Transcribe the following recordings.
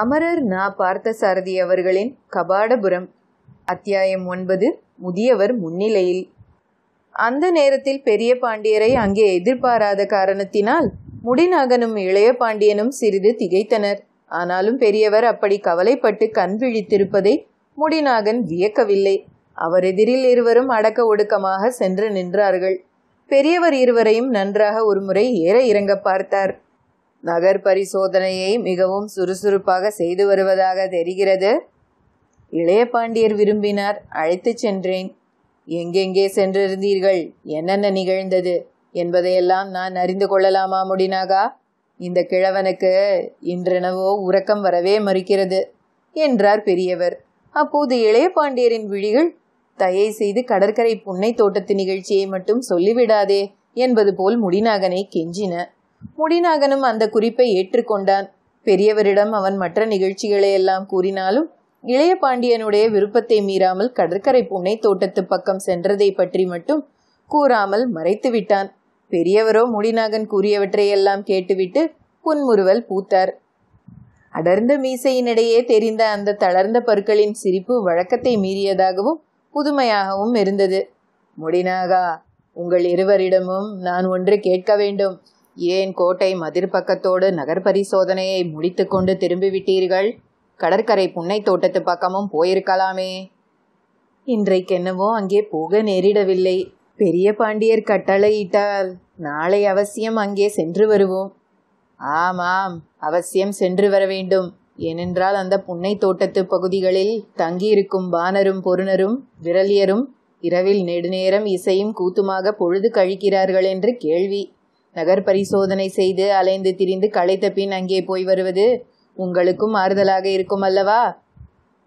அமரர் நா பார்த்தசாரதி அவர்களின் கபாடபுரம் அத்தியாயம் ஒன்பது முதியவர் முன்னிலையில் அந்த நேரத்தில் பெரிய பாண்டியரை அங்கே எதிர்பாராத காரணத்தினால் முடிநாகனும் இளைய பாண்டியனும் சிறிது திகைத்தனர் ஆனாலும் பெரியவர் அப்படி கவலைப்பட்டு கண் விழித்திருப்பதை முடிநாகன் வியக்கவில்லை அவர் எதிரில் இருவரும் அடக்க ஒடுக்கமாக சென்று நின்றார்கள் பெரியவர் இருவரையும் நன்றாக ஒருமுறை ஏற இறங்க பார்த்தார் நகர் பரிசோதனையை மிகவும் சுறுசுறுப்பாக செய்து வருவதாக தெரிகிறது இளைய பாண்டியர் விரும்பினார் அழைத்துச் சென்றேன் எங்கெங்கே சென்றிருந்தீர்கள் என்னென்ன நிகழ்ந்தது என்பதையெல்லாம் நான் அறிந்து கொள்ளலாமா முடினாகா இந்த கிழவனுக்கு இன்றெனவோ உறக்கம் வரவே மறுக்கிறது என்றார் பெரியவர் அப்போது இளைய பாண்டியரின் விழிகள் தயை செய்து கடற்கரை புன்னை தோட்டத்து நிகழ்ச்சியை மட்டும் சொல்லிவிடாதே என்பது போல் முடிநாகனை கெஞ்சின முடிநாகனும் அந்த குறிப்பை ஏற்றுக்கொண்டான் பெரியவரிடம் அவன் மற்ற நிகழ்ச்சிகளை எல்லாம் கூறினாலும் இளைய பாண்டியனுடைய விருப்பத்தை மீறாமல் கடற்கரை புன்னை தோட்டத்து பக்கம் சென்றதை பற்றி மட்டும் கூறாமல் மறைத்து விட்டான் பெரியவரோ முடிநாகன் கூறியவற்றையெல்லாம் கேட்டுவிட்டு புன்முறுவல் பூத்தார் அடர்ந்த மீசையினிடையே தெரிந்த அந்த தளர்ந்த பற்களின் சிரிப்பு வழக்கத்தை மீறியதாகவும் புதுமையாகவும் இருந்தது முடிநாகா உங்கள் இருவரிடமும் நான் ஒன்று கேட்க வேண்டும் ஏன் கோட்டை மதிர் பக்கத்தோடு நகர் பரிசோதனையை முடித்து கொண்டு திரும்பிவிட்டீர்கள் கடற்கரை புன்னை தோட்டத்து பக்கமும் போயிருக்கலாமே இன்றைக்கென்னவோ அங்கே போக நேரிடவில்லை பெரிய பாண்டியர் கட்டளையிட்டால் நாளை அவசியம் அங்கே சென்று வருவோம் ஆமாம் அவசியம் சென்று வர வேண்டும் ஏனென்றால் அந்த புன்னை தோட்டத்து பகுதிகளில் தங்கியிருக்கும் பானரும் பொருணரும் விரலியரும் இரவில் நெடுநேரம் இசையும் கூத்துமாக பொழுது கழிக்கிறார்கள் என்று கேள்வி நகர் பரிசோதனை செய்து அலைந்து திரிந்து களைத்த பின் அங்கே போய் வருவது உங்களுக்கும் ஆறுதலாக இருக்கும் அல்லவா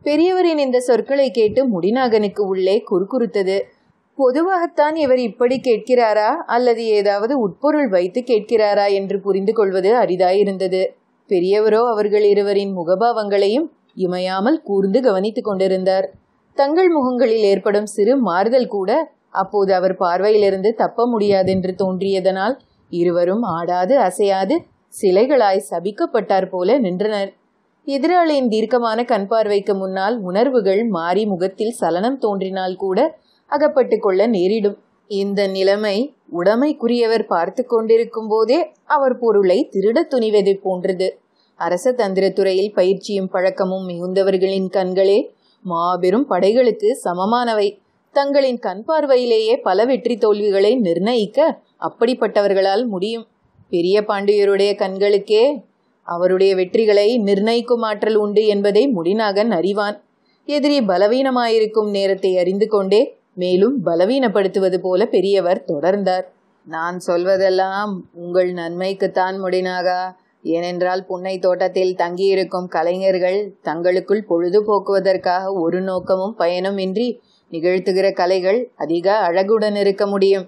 பெரியவரின் இந்த சொற்களை கேட்டு முடிநாகனுக்கு உள்ளே குறுக்குறுத்தது பொதுவாகத்தான் இவர் இப்படி கேட்கிறாரா அல்லது ஏதாவது உட்பொருள் வைத்து கேட்கிறாரா என்று புரிந்து கொள்வது அரிதாயிருந்தது பெரியவரோ அவர்கள் இருவரின் முகபாவங்களையும் இமையாமல் கூர்ந்து கவனித்துக் கொண்டிருந்தார் தங்கள் முகங்களில் ஏற்படும் சிறு மாறுதல் கூட அப்போது அவர் பார்வையிலிருந்து தப்ப முடியாதென்று தோன்றியதனால் இருவரும் ஆடாது அசையாது சிலைகளாய் சபிக்கப்பட்டார் போல நின்றனர் எதிராளியின் தீர்க்கமான கண் பார்வைக்கு முன்னால் உணர்வுகள் மாறி முகத்தில் சலனம் தோன்றினால் கூட அகப்பட்டு கொள்ள நேரிடும் இந்த நிலைமை உடமைக்குரியவர் பார்த்து கொண்டிருக்கும் போதே அவர் பொருளை திருட துணிவது போன்றது அரச தந்திர துறையில் பயிற்சியும் பழக்கமும் மிகுந்தவர்களின் கண்களே மாபெரும் படைகளுக்கு சமமானவை தங்களின் கண் பார்வையிலேயே பல வெற்றி தோல்விகளை நிர்ணயிக்க அப்படிப்பட்டவர்களால் முடியும் பெரிய பாண்டியருடைய கண்களுக்கே அவருடைய வெற்றிகளை நிர்ணயிக்கும் ஆற்றல் உண்டு என்பதை முடிநாகன் அறிவான் எதிரி பலவீனமாயிருக்கும் நேரத்தை அறிந்து கொண்டே மேலும் பலவீனப்படுத்துவது போல பெரியவர் தொடர்ந்தார் நான் சொல்வதெல்லாம் உங்கள் நன்மைக்குத்தான் முடினாகா ஏனென்றால் புன்னை தோட்டத்தில் தங்கியிருக்கும் கலைஞர்கள் தங்களுக்குள் பொழுது போக்குவதற்காக ஒரு நோக்கமும் பயனும் இன்றி நிகழ்த்துகிற கலைகள் அதிக அழகுடன் இருக்க முடியும்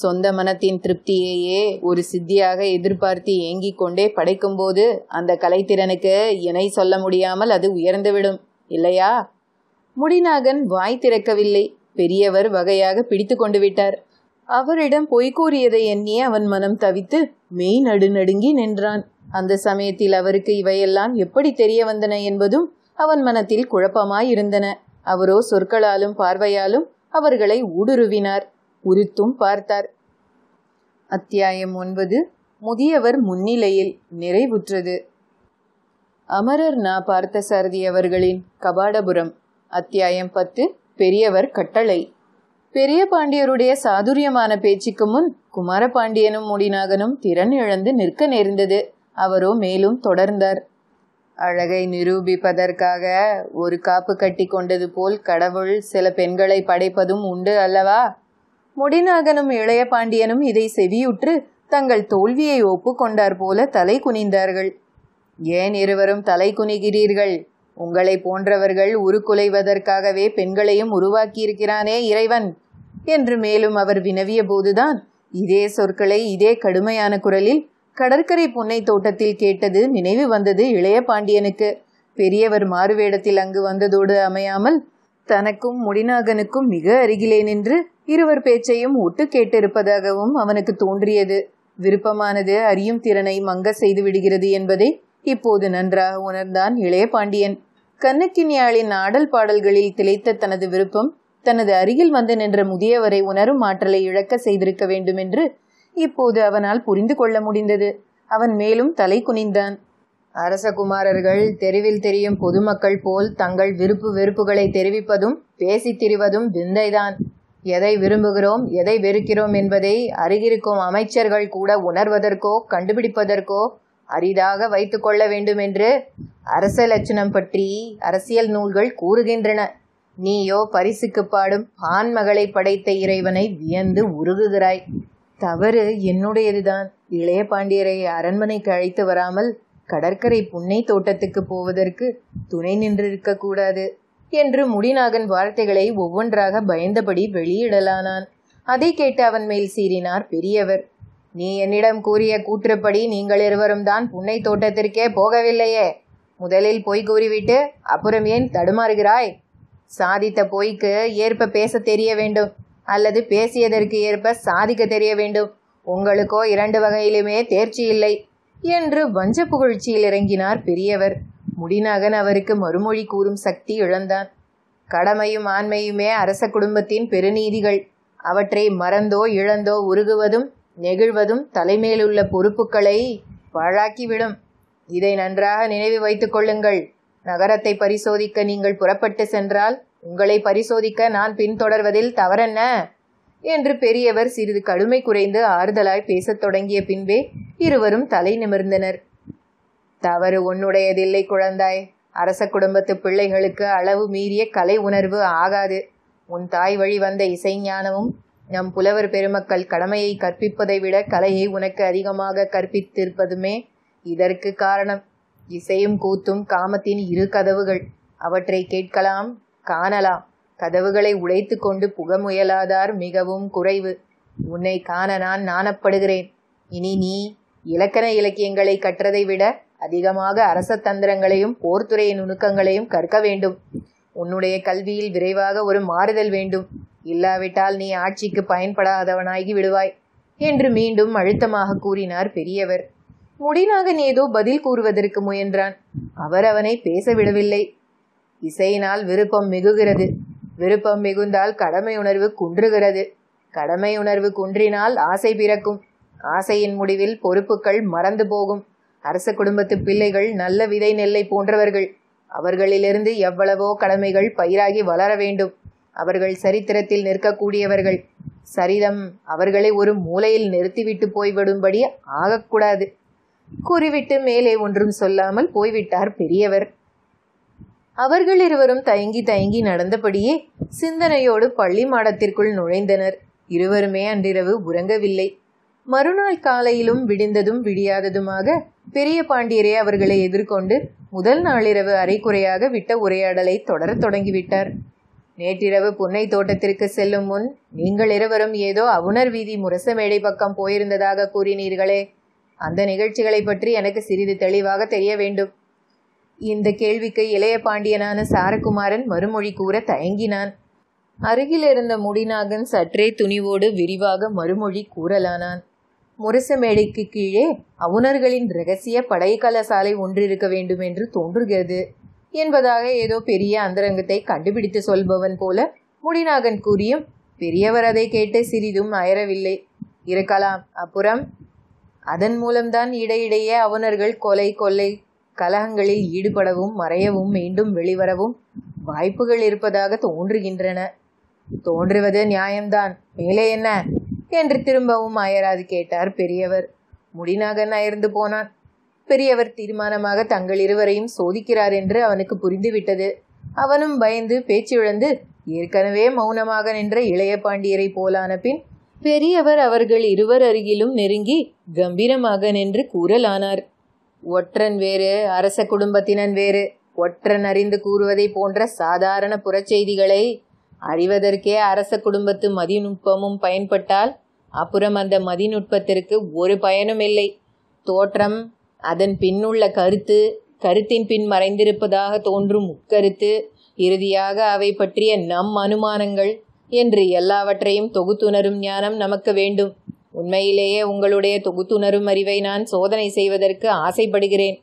சொந்த மனத்தின் திருப்தியையே ஒரு சித்தியாக எதிர்பார்த்து ஏங்கிக் கொண்டே படைக்கும்போது அந்த கலைத்திறனுக்கு இணை சொல்ல முடியாமல் அது உயர்ந்துவிடும் இல்லையா முடிநாகன் வாய் திறக்கவில்லை பெரியவர் வகையாக பிடித்து கொண்டு விட்டார் அவரிடம் பொய் கூறியதை அவன் மனம் தவித்து மெய் நடுநடுங்கி நின்றான் அந்த சமயத்தில் அவருக்கு இவையெல்லாம் எப்படி தெரிய வந்தன என்பதும் அவன் மனத்தில் குழப்பமாயிருந்தன அவரோ சொற்களாலும் பார்வையாலும் அவர்களை ஊடுருவினார் உரித்தும் பார்த்தார் அத்தியாயம் ஒன்பது முதியவர் முன்னிலையில் நிறைவுற்றது அமரர் நா பார்த்தசாரதி அவர்களின் கபாடபுரம் அத்தியாயம் பத்து பெரியவர் கட்டளை பெரிய பாண்டியருடைய சாதுரியமான பேச்சுக்கு முன் குமார பாண்டியனும் முடிநாகனும் திறன் இழந்து நிற்க நேர்ந்தது அவரோ மேலும் தொடர்ந்தார் அழகை நிரூபிப்பதற்காக ஒரு காப்பு கட்டி கொண்டது போல் கடவுள் சில பெண்களை படைப்பதும் உண்டு அல்லவா முடிநாகனும் இளைய பாண்டியனும் இதை செவியுற்று தங்கள் தோல்வியை ஒப்புக்கொண்டார் போல தலை குனிந்தார்கள் ஏன் இருவரும் தலை குனிகிறீர்கள் உங்களை போன்றவர்கள் உருக்குலைவதற்காகவே பெண்களையும் உருவாக்கியிருக்கிறானே இறைவன் என்று மேலும் அவர் வினவிய போதுதான் இதே சொற்களை இதே கடுமையான குரலில் கடற்கரை புன்னை தோட்டத்தில் கேட்டது நினைவு வந்தது இளைய பாண்டியனுக்கு பெரியவர் மாறுவேடத்தில் அங்கு வந்ததோடு அமையாமல் தனக்கும் முடிநாகனுக்கும் மிக அருகிலே நின்று இருவர் பேச்சையும் ஒட்டு கேட்டிருப்பதாகவும் அவனுக்கு தோன்றியது விருப்பமானது அறியும் திறனை மங்க செய்து விடுகிறது என்பதை இப்போது நன்றாக உணர்ந்தான் இளைய பாண்டியன் கண்ணுக்கினியாளின் ஆடல் பாடல்களில் திளைத்த தனது விருப்பம் தனது அருகில் வந்து நின்ற முதியவரை உணரும் ஆற்றலை இழக்க செய்திருக்க வேண்டும் என்று இப்போது அவனால் புரிந்து கொள்ள முடிந்தது அவன் மேலும் தலை குனிந்தான் அரசகுமாரர்கள் தெருவில் தெரியும் பொதுமக்கள் போல் தங்கள் விருப்பு வெறுப்புகளை தெரிவிப்பதும் பேசித் திரிவதும் விந்தைதான் எதை விரும்புகிறோம் எதை வெறுக்கிறோம் என்பதை அருகிருக்கும் அமைச்சர்கள் கூட உணர்வதற்கோ கண்டுபிடிப்பதற்கோ அரிதாக வைத்து கொள்ள வேண்டும் என்று அரச லட்சணம் பற்றி அரசியல் நூல்கள் கூறுகின்றன நீயோ பரிசுக்கு பாடும் ஆண்மகளை படைத்த இறைவனை வியந்து உருகுகிறாய் தவறு என்னுடையதுதான் இளைய பாண்டியரை அரண்மனைக்கு அழைத்து வராமல் கடற்கரை புன்னை தோட்டத்துக்கு போவதற்கு துணை நின்றிருக்க கூடாது என்று முடிநாகன் வார்த்தைகளை ஒவ்வொன்றாக பயந்தபடி வெளியிடலானான் அதை கேட்டு அவன் மேல் சீறினார் பெரியவர் நீ என்னிடம் கூறிய கூற்றுப்படி நீங்கள் இருவரும் தான் புன்னை தோட்டத்திற்கே போகவில்லையே முதலில் பொய் கூறிவிட்டு அப்புறம் ஏன் தடுமாறுகிறாய் சாதித்த பொய்க்கு ஏற்ப பேச தெரிய வேண்டும் அல்லது பேசியதற்கு ஏற்ப சாதிக்க தெரிய வேண்டும் உங்களுக்கோ இரண்டு வகையிலுமே தேர்ச்சி இல்லை என்று வஞ்ச புகழ்ச்சியில் இறங்கினார் பெரியவர் முடிநகன் அவருக்கு மறுமொழி கூறும் சக்தி இழந்தான் கடமையும் ஆண்மையுமே அரச குடும்பத்தின் பெருநீதிகள் அவற்றை மறந்தோ இழந்தோ உருகுவதும் நெகிழ்வதும் தலைமேலுள்ள பொறுப்புகளை பாழாக்கிவிடும் இதை நன்றாக நினைவு வைத்துக் கொள்ளுங்கள் நகரத்தை பரிசோதிக்க நீங்கள் புறப்பட்டு சென்றால் உங்களை பரிசோதிக்க நான் பின்தொடர்வதில் தவறென்ன என்று பெரியவர் சிறிது கடுமை குறைந்து ஆறுதலாய் பேசத் தொடங்கிய பின்பே இருவரும் தலை நிமிர்ந்தனர் தவறு உன்னுடையதில்லை குழந்தாய் அரச குடும்பத்து பிள்ளைகளுக்கு அளவு மீறிய கலை உணர்வு ஆகாது உன் தாய் வழி வந்த இசைஞானமும் நம் புலவர் பெருமக்கள் கடமையை கற்பிப்பதை விட கலையை உனக்கு அதிகமாக கற்பித்திருப்பதுமே இதற்கு காரணம் இசையும் கூத்தும் காமத்தின் இரு கதவுகள் அவற்றை கேட்கலாம் காணலாம் கதவுகளை உடைத்து கொண்டு புக முயலாதார் மிகவும் குறைவு உன்னை காண நான் நாணப்படுகிறேன் இனி நீ இலக்கண இலக்கியங்களை கற்றதை விட அதிகமாக அரச தந்திரங்களையும் போர்த்துறை நுணுக்கங்களையும் கற்க வேண்டும் உன்னுடைய கல்வியில் விரைவாக ஒரு மாறுதல் வேண்டும் இல்லாவிட்டால் நீ ஆட்சிக்கு பயன்படாதவனாகி விடுவாய் என்று மீண்டும் அழுத்தமாக கூறினார் பெரியவர் முடிநாகன் ஏதோ பதில் கூறுவதற்கு முயன்றான் அவர் அவனை பேச விடவில்லை இசையினால் விருப்பம் மிகுகிறது விருப்பம் மிகுந்தால் கடமை உணர்வு குன்றுகிறது கடமை உணர்வு குன்றினால் ஆசை பிறக்கும் ஆசையின் முடிவில் பொறுப்புகள் மறந்து போகும் அரச குடும்பத்து பிள்ளைகள் நல்ல விதை நெல்லை போன்றவர்கள் அவர்களிலிருந்து எவ்வளவோ கடமைகள் பயிராகி வளர வேண்டும் அவர்கள் சரித்திரத்தில் நிற்கக்கூடியவர்கள் சரிதம் அவர்களை ஒரு மூலையில் நிறுத்திவிட்டு போய்விடும்படி ஆகக்கூடாது கூறிவிட்டு மேலே ஒன்றும் சொல்லாமல் போய்விட்டார் பெரியவர் அவர்கள் இருவரும் தயங்கி தயங்கி நடந்தபடியே சிந்தனையோடு பள்ளி மாடத்திற்குள் நுழைந்தனர் இருவருமே அன்றிரவு உறங்கவில்லை மறுநாள் காலையிலும் விடிந்ததும் விடியாததுமாக பெரிய பாண்டியரே அவர்களை எதிர்கொண்டு முதல் நாளிரவு அரைக்குறையாக விட்ட உரையாடலை தொடரத் தொடங்கிவிட்டார் நேற்றிரவு புன்னை தோட்டத்திற்கு செல்லும் முன் நீங்கள் இருவரும் ஏதோ அவுணர் வீதி முரச மேடை பக்கம் போயிருந்ததாக கூறினீர்களே அந்த நிகழ்ச்சிகளை பற்றி எனக்கு சிறிது தெளிவாக தெரிய வேண்டும் இந்த கேள்விக்கு இளைய பாண்டியனான சாரகுமாரன் மறுமொழி கூற தயங்கினான் அருகில் இருந்த முடிநாகன் சற்றே துணிவோடு விரிவாக மறுமொழி கூறலானான் முரச மேடைக்கு கீழே அவுணர்களின் ரகசிய படைக்கலசாலை ஒன்றிருக்க வேண்டும் என்று தோன்றுகிறது என்பதாக ஏதோ பெரிய அந்தரங்கத்தை கண்டுபிடித்து சொல்பவன் போல முடிநாகன் கூறியும் பெரியவர் அதை கேட்டு சிறிதும் அயரவில்லை இருக்கலாம் அப்புறம் அதன் மூலம்தான் இடையிடையே அவுணர்கள் கொலை கொள்ளை கலகங்களில் ஈடுபடவும் மறையவும் மீண்டும் வெளிவரவும் வாய்ப்புகள் இருப்பதாக தோன்றுகின்றன தோன்றுவது நியாயம்தான் மேலே என்ன என்று திரும்பவும் அயராது கேட்டார் பெரியவர் முடிநாகன் அயர்ந்து போனான் பெரியவர் தீர்மானமாக தங்கள் இருவரையும் சோதிக்கிறார் என்று அவனுக்கு புரிந்துவிட்டது அவனும் பயந்து பேச்சு பேச்சிழந்து ஏற்கனவே மௌனமாக நின்ற இளைய பாண்டியரை போலான பின் பெரியவர் அவர்கள் இருவர் அருகிலும் நெருங்கி கம்பீரமாக நின்று கூறலானார் ஒற்றன் வேறு அரச குடும்பத்தினன் வேறு ஒற்றன் அறிந்து கூறுவதை போன்ற சாதாரண புறச்செய்திகளை அறிவதற்கே அரச குடும்பத்து மதிநுட்பமும் பயன்பட்டால் அப்புறம் அந்த மதிநுட்பத்திற்கு ஒரு பயனும் இல்லை தோற்றம் அதன் பின்னுள்ள கருத்து கருத்தின் பின் மறைந்திருப்பதாக தோன்றும் உட்கருத்து இறுதியாக அவை பற்றிய நம் அனுமானங்கள் என்று எல்லாவற்றையும் தொகுத்துணரும் ஞானம் நமக்கு வேண்டும் உண்மையிலேயே உங்களுடைய தொகுத்துணரும் அறிவை நான் சோதனை செய்வதற்கு ஆசைப்படுகிறேன்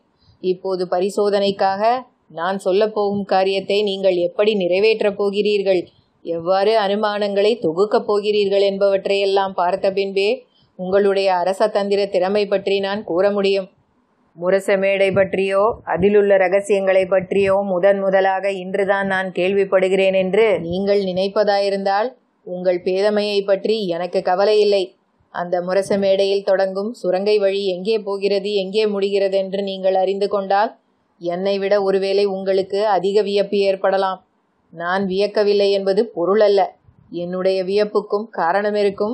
இப்போது பரிசோதனைக்காக நான் சொல்லப்போகும் காரியத்தை நீங்கள் எப்படி நிறைவேற்றப் போகிறீர்கள் எவ்வாறு அனுமானங்களை தொகுக்கப் போகிறீர்கள் என்பவற்றையெல்லாம் பார்த்த பின்பே உங்களுடைய அரச தந்திர திறமை பற்றி நான் கூற முடியும் முரச மேடை பற்றியோ அதிலுள்ள ரகசியங்களை பற்றியோ முதன் முதலாக இன்றுதான் நான் கேள்விப்படுகிறேன் என்று நீங்கள் நினைப்பதாயிருந்தால் உங்கள் பேதமையை பற்றி எனக்கு கவலை இல்லை அந்த முரச மேடையில் தொடங்கும் சுரங்கை வழி எங்கே போகிறது எங்கே முடிகிறது என்று நீங்கள் அறிந்து கொண்டால் என்னை விட ஒருவேளை உங்களுக்கு அதிக வியப்பு ஏற்படலாம் நான் வியக்கவில்லை என்பது பொருள் அல்ல என்னுடைய வியப்புக்கும் காரணம் இருக்கும்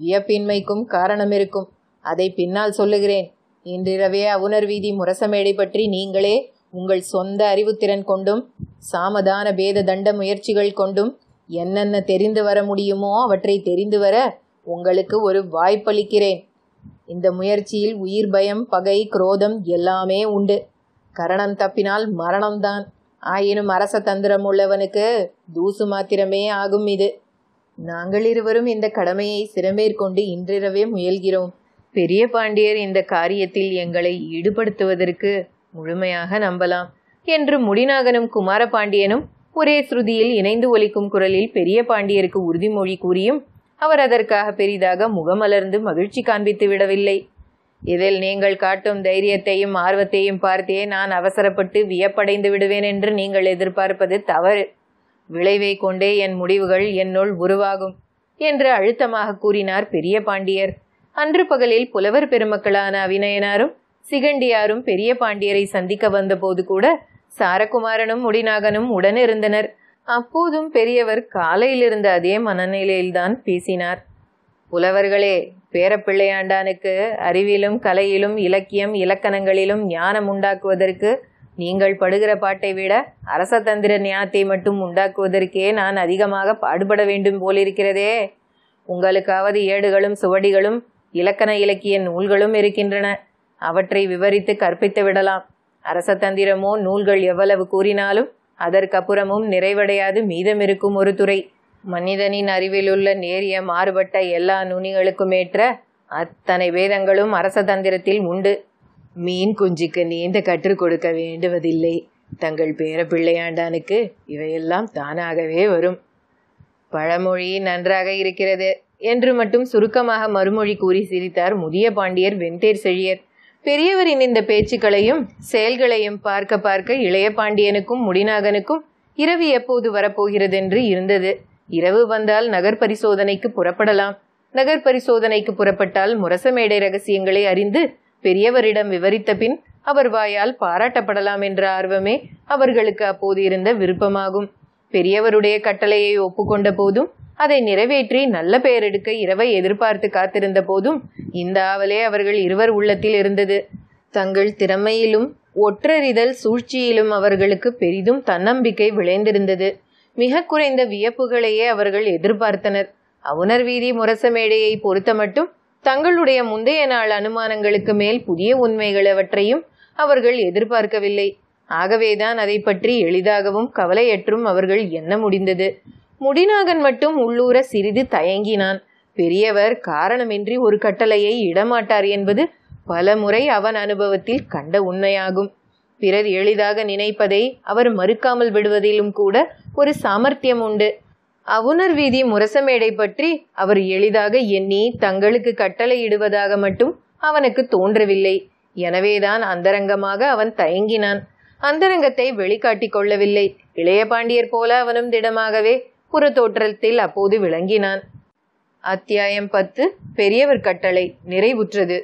வியப்பின்மைக்கும் காரணம் இருக்கும் அதை பின்னால் சொல்லுகிறேன் இன்றிரவே அவுணர் வீதி முரசமேடை பற்றி நீங்களே உங்கள் சொந்த அறிவுத்திறன் கொண்டும் சாமதான பேத தண்ட முயற்சிகள் கொண்டும் என்னென்ன தெரிந்து வர முடியுமோ அவற்றை தெரிந்து வர உங்களுக்கு ஒரு வாய்ப்பளிக்கிறேன் இந்த முயற்சியில் உயிர் பயம் பகை குரோதம் எல்லாமே உண்டு கரணம் தப்பினால் மரணம்தான் ஆயினும் அரச தந்திரம் உள்ளவனுக்கு தூசு மாத்திரமே ஆகும் இது நாங்கள் இருவரும் இந்த கடமையை சிறமேற்கொண்டு இன்றிரவே முயல்கிறோம் பெரிய பாண்டியர் இந்த காரியத்தில் எங்களை ஈடுபடுத்துவதற்கு முழுமையாக நம்பலாம் என்று முடிநாகனும் குமார பாண்டியனும் ஒரே ஸ்ருதியில் இணைந்து ஒலிக்கும் குரலில் பெரிய பாண்டியருக்கு உறுதிமொழி கூறியும் அவர் அதற்காக பெரிதாக முகமலர்ந்து மகிழ்ச்சி காண்பித்து விடவில்லை இதில் நீங்கள் காட்டும் தைரியத்தையும் ஆர்வத்தையும் பார்த்தே நான் அவசரப்பட்டு வியப்படைந்து விடுவேன் என்று நீங்கள் எதிர்பார்ப்பது தவறு விளைவை கொண்டே என் முடிவுகள் என்னுள் உருவாகும் என்று அழுத்தமாக கூறினார் பெரிய பாண்டியர் அன்று பகலில் புலவர் பெருமக்களான அவிநயனாரும் சிகண்டியாரும் பெரிய பாண்டியரை சந்திக்க வந்தபோது கூட சாரகுமாரனும் முடிநாகனும் உடனிருந்தனர் அப்போதும் பெரியவர் காலையிலிருந்த அதே மனநிலையில்தான் பேசினார் புலவர்களே பேரப்பிள்ளையாண்டானுக்கு அறிவிலும் கலையிலும் இலக்கியம் இலக்கணங்களிலும் ஞானம் உண்டாக்குவதற்கு நீங்கள் படுகிற பாட்டை விட அரசதந்திர ஞானத்தை மட்டும் உண்டாக்குவதற்கே நான் அதிகமாக பாடுபட வேண்டும் போலிருக்கிறதே உங்களுக்காவது ஏடுகளும் சுவடிகளும் இலக்கண இலக்கிய நூல்களும் இருக்கின்றன அவற்றை விவரித்து கற்பித்து விடலாம் அரசதந்திரமோ நூல்கள் எவ்வளவு கூறினாலும் அதற்கப்புறமும் நிறைவடையாது மீதமிருக்கும் ஒரு துறை மனிதனின் அறிவிலுள்ள நேரிய மாறுபட்ட எல்லா நுனிகளுக்குமேற்ற அத்தனை வேதங்களும் அரசதந்திரத்தில் உண்டு மீன் குஞ்சுக்கு நீந்த கற்றுக் கொடுக்க வேண்டுவதில்லை தங்கள் பேர பிள்ளையாண்டானுக்கு இவையெல்லாம் தானாகவே வரும் பழமொழி நன்றாக இருக்கிறது என்று மட்டும் சுருக்கமாக மறுமொழி கூறி சிரித்தார் முதிய பாண்டியர் வெண்டேர் செழியர் பெரியவரின் இந்த பேச்சுக்களையும் செயல்களையும் பார்க்க பார்க்க இளைய பாண்டியனுக்கும் முடிநாகனுக்கும் இரவு எப்போது வரப்போகிறதென்று இருந்தது இரவு வந்தால் நகர் பரிசோதனைக்கு புறப்படலாம் நகர் பரிசோதனைக்கு புறப்பட்டால் முரசமேடை ரகசியங்களை அறிந்து பெரியவரிடம் விவரித்த பின் அவர் வாயால் பாராட்டப்படலாம் என்ற ஆர்வமே அவர்களுக்கு அப்போது இருந்த விருப்பமாகும் பெரியவருடைய கட்டளையை ஒப்புக்கொண்ட போதும் அதை நிறைவேற்றி நல்ல பெயர் எடுக்க இரவை எதிர்பார்த்து காத்திருந்த போதும் இந்த ஆவலே அவர்கள் இருவர் உள்ளத்தில் இருந்தது தங்கள் திறமையிலும் ஒற்றறிதல் சூழ்ச்சியிலும் அவர்களுக்கு பெரிதும் தன்னம்பிக்கை விளைந்திருந்தது மிக குறைந்த வியப்புகளையே அவர்கள் எதிர்பார்த்தனர் அவுணர் வீதி முரச மேடையை பொறுத்த மட்டும் தங்களுடைய முந்தைய நாள் அனுமானங்களுக்கு மேல் புதிய உண்மைகள் அவற்றையும் அவர்கள் எதிர்பார்க்கவில்லை ஆகவேதான் அதை பற்றி எளிதாகவும் கவலையற்றும் அவர்கள் என்ன முடிந்தது முடிநாகன் மட்டும் உள்ளூர சிறிது தயங்கினான் பெரியவர் காரணமின்றி ஒரு கட்டளையை இடமாட்டார் என்பது பல முறை அவன் அனுபவத்தில் கண்ட உண்மையாகும் பிறர் எளிதாக நினைப்பதை அவர் மறுக்காமல் விடுவதிலும் கூட ஒரு சாமர்த்தியம் உண்டு அவுணர் வீதி முரசமேடை பற்றி அவர் எளிதாக எண்ணி தங்களுக்கு கட்டளையிடுவதாக மட்டும் அவனுக்கு தோன்றவில்லை எனவேதான் அந்தரங்கமாக அவன் தயங்கினான் அந்தரங்கத்தை வெளிக்காட்டிக் கொள்ளவில்லை இளைய பாண்டியர் போல அவனும் திடமாகவே புற தோற்றத்தில் அப்போது விளங்கினான் அத்தியாயம் பத்து பெரியவர் கட்டளை நிறைவுற்றது